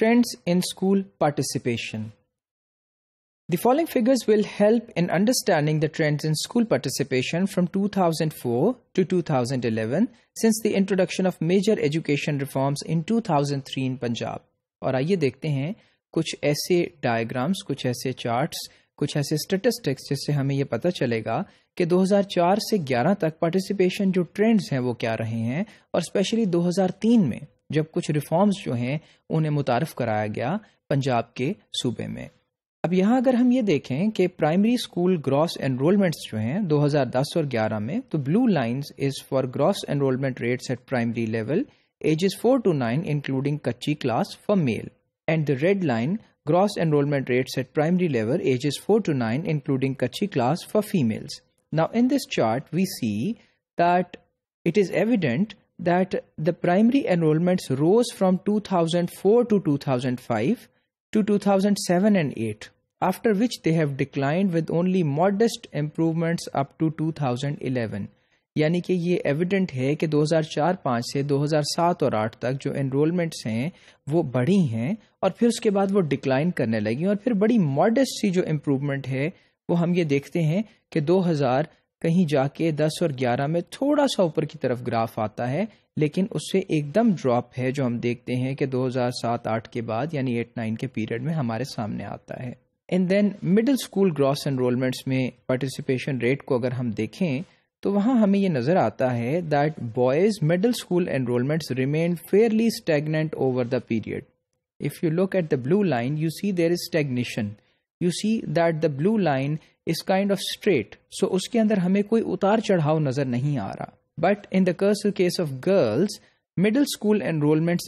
Trends in School Participation The following figures will help in understanding the trends in school participation from 2004 to 2011 since the introduction of major education reforms in 2003 in Punjab. और आइए देखते हैं कुछ ऐसे diagrams कुछ ऐसे charts कुछ ऐसे स्टेटिस्टिक्स जिससे हमें ये पता चलेगा कि 2004 से 11 तक पार्टिसिपेशन जो ट्रेंड्स हैं वो क्या रहे हैं और स्पेशली 2003 में जब कुछ रिफॉर्म्स जो हैं उन्हें मुतारफ कराया गया पंजाब के सूबे में अब यहाँ अगर हम ये देखें कि प्राइमरी स्कूल ग्रॉस एनरोलमेंट्स जो हैं 2010 और 11 में तो blue lines is for gross enrolment rates at primary level ages 4 to 9 including kachchi class for male and the red line gross enrolment rates at primary level ages 4 to 9 including kachchi class for females now in this chart we see that it is evident that the primary enrollments rose from 2004 to 2005 to 2007 and 8, after which they have declined with only modest improvements up to 2011. यानी कि ये evident है कि 2004-5 से 2007 और 8 तक जो enrolments हैं वो बढ़ी हैं और फिर उसके बाद वो डिक्लाइन करने लगी और फिर बड़ी मॉडस्ट सी जो इम्प्रूवमेंट है वो हम ये देखते हैं कि 2000 कहीं जाके 10 और 11 में थोड़ा सा ऊपर की तरफ ग्राफ आता है लेकिन उससे एकदम ड्रॉप है जो हम देखते हैं कि 2007-8 के बाद यानी 8-9 के पीरियड में हमारे सामने आता है and then middle school gross enrolments में पार्टिसिपेशन रेट को अगर हम देखें तो वहाँ हमें ये नज़र आता है that boys middle school enrolments remain fairly stagnant over the period if you look at the blue line you see there is stagnation you see that the blue line is kind of straight so उसके अंदर हमें कोई उतार चढ़ाव नजर नहीं आ रहा but in the case of girls middle school enrolment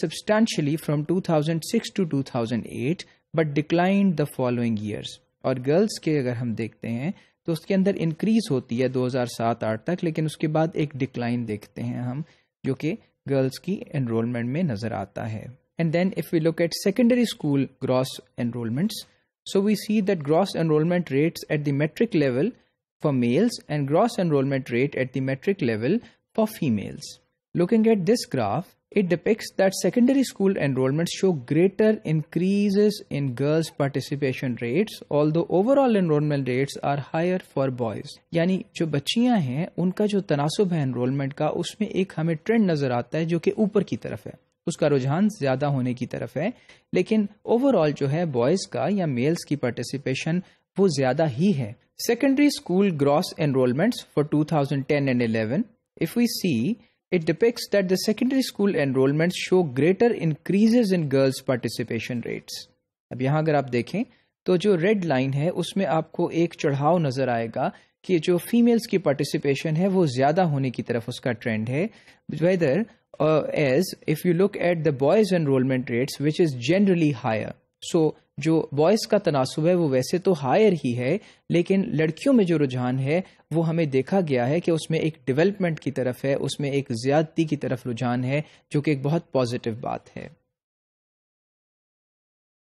substantially from two thousand six to two thousand eight but decline the following years और गर्ल्स के अगर हम देखते हैं तो उसके अंदर इंक्रीज होती है 2007-8 तक लेकिन उसके बाद एक डिक्लाइन देखते हैं हम जो कि गर्ल्स की एनरोलमेंट में नजर आता है and then if you look at secondary school gross enrolments So we see that gross enrollment rates at the metric level for males and gross enrollment rate at the metric level for females. Looking at this graph, it depicts that secondary school enrollments show greater increases in girls' participation rates, although overall enrollment rates are higher for boys. Yani jo बच्चियां हैं unka jo tanasub hai enrollment ka usme ek हमें trend nazar aata hai jo कि ऊपर ki taraf hai. उसका रुझान ज्यादा होने की तरफ है लेकिन ओवरऑल जो है बॉयज का या मेल्स की पार्टिसिपेशन वो ज्यादा ही है secondary school gross enrolments for two and eleven if we see it depicts that the secondary school enrolment show greater increases in girls participation rates अब यहां अगर आप देखें तो जो रेड लाइन है उसमें आपको एक चढ़ाव नजर आएगा कि जो फीमेल्स की पार्टिसिपेशन है वो ज़्यादा होने की तरफ उसका ट्रेंड है whether as if you look at the boys enrolment rates which is generally higher so जो बॉयज़ का तनासुब है वो वैसे तो हायर ही है लेकिन लड़कियों में जो रुझान है वो हमें देखा गया है कि उसमें एक डेवलपमेंट की तरफ है उसमें एक ज्यादती की तरफ रुझान है जो कि एक बहुत पॉजिटिव बात है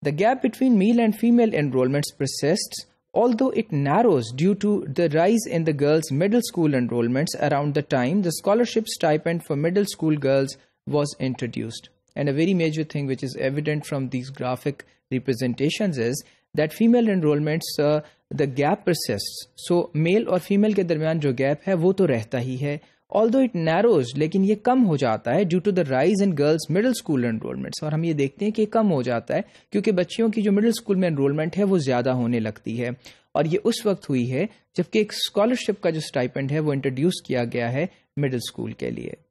the gap between male and female enrolment processed although it narrows due to the rise in the girls' middle school enrollments around the time the scholarship stipend for middle school girls was introduced. And a very major thing which is evident from these graphic representations is that female enrollments uh, the gap persists. So male or female के दरमियान जो gap है वो तो रहता ही है all दो it narrows लेकिन ये कम हो जाता है due to the rise in girls middle school enrolments और हम ये देखते हैं कि कम हो जाता है क्योंकि बच्चियों की जो मिडिल स्कूल में एनरोलमेंट है वो ज्यादा होने लगती है और ये उस वक्त हुई है जबकि एक स्कॉलरशिप का जो स्टाइपेंड है वो इंट्रोड्यूस किया गया है मिडिल स्कूल के लिए